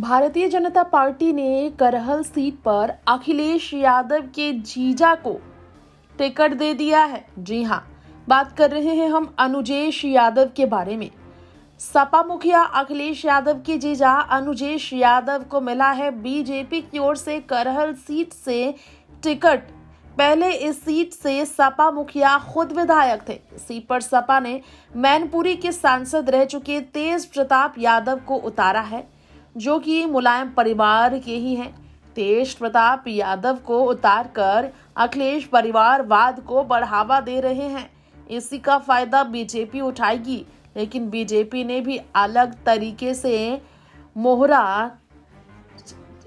भारतीय जनता पार्टी ने करहल सीट पर अखिलेश यादव के जीजा को टिकट दे दिया है जी हाँ बात कर रहे हैं हम अनुजेश यादव के बारे में सपा मुखिया अखिलेश यादव के जीजा अनुजेश यादव को मिला है बीजेपी की ओर से करहल सीट से टिकट पहले इस सीट से सपा मुखिया खुद विधायक थे सीट पर सपा ने मैनपुरी के सांसद रह चुके तेज प्रताप यादव को उतारा है जो कि मुलायम परिवार के ही हैं तेज प्रताप यादव को उतार कर अखिलेश परिवारवाद को बढ़ावा दे रहे हैं इसी का फायदा बीजेपी उठाएगी लेकिन बीजेपी ने भी अलग तरीके से मोहरा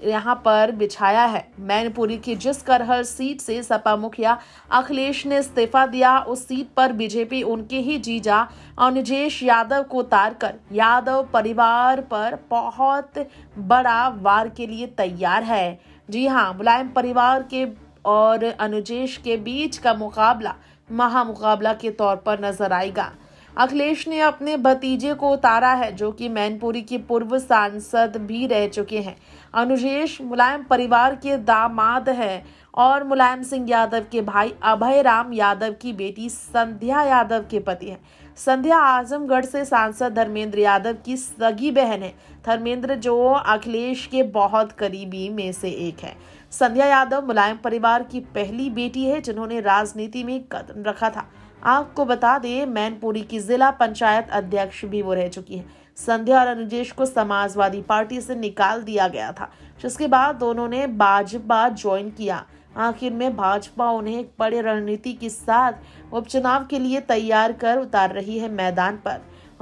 यहाँ पर बिछाया है मैनपुरी की जिस करहल सीट से सपा मुखिया अखिलेश ने इस्तीफा दिया उस सीट पर बीजेपी उनके ही जीजा अनुजेश यादव को उतार कर यादव परिवार पर बहुत बड़ा वार के लिए तैयार है जी हाँ मुलायम परिवार के और अनुजेश के बीच का मुकाबला महामुकाबला के तौर पर नजर आएगा अखिलेश ने अपने भतीजे को उतारा है जो कि मैनपुरी के पूर्व सांसद भी रह चुके हैं अनुजेश मुलायम परिवार के दामाद हैं और मुलायम सिंह यादव के भाई अभय राम यादव की बेटी संध्या यादव के पति हैं संध्या आजमगढ़ से सांसद धर्मेंद्र यादव की सगी बहन है धर्मेंद्र जो अखिलेश के बहुत करीबी में से एक है संध्या यादव मुलायम परिवार की पहली बेटी है जिन्होंने राजनीति में कदम रखा था आपको बता दें मैनपुरी की जिला पंचायत अध्यक्ष भी वो रह चुकी है संध्या और अनुजेश को समाजवादी पार्टी से निकाल दिया गया था जिसके बाद दोनों ने भाजपा ज्वाइन किया आखिर में भाजपा उन्हें एक बड़े रणनीति के साथ उपचुनाव के लिए तैयार कर उतार रही है मैदान पर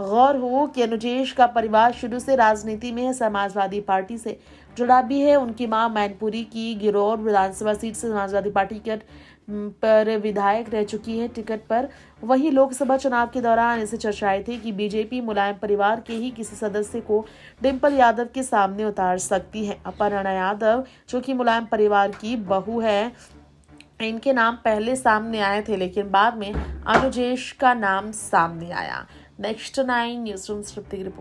गौर हो कि अनुजेश का परिवार शुरू से राजनीति में है समाजवादी पार्टी से जुड़ा भी है उनकी मां मैनपुरी की गिरौर विधानसभा सीट से समाजवादी पार्टी के पर विधायक रह चुकी है टिकट पर वही लोकसभा चुनाव के दौरान ऐसे चर्चाएं थी कि बीजेपी मुलायम परिवार के ही किसी सदस्य को डिम्पल यादव के सामने उतार सकती है अपर्णा यादव जो कि मुलायम परिवार की बहू है इनके नाम पहले सामने आए थे लेकिन बाद में अनुजेश का नाम सामने आया next nine news room script की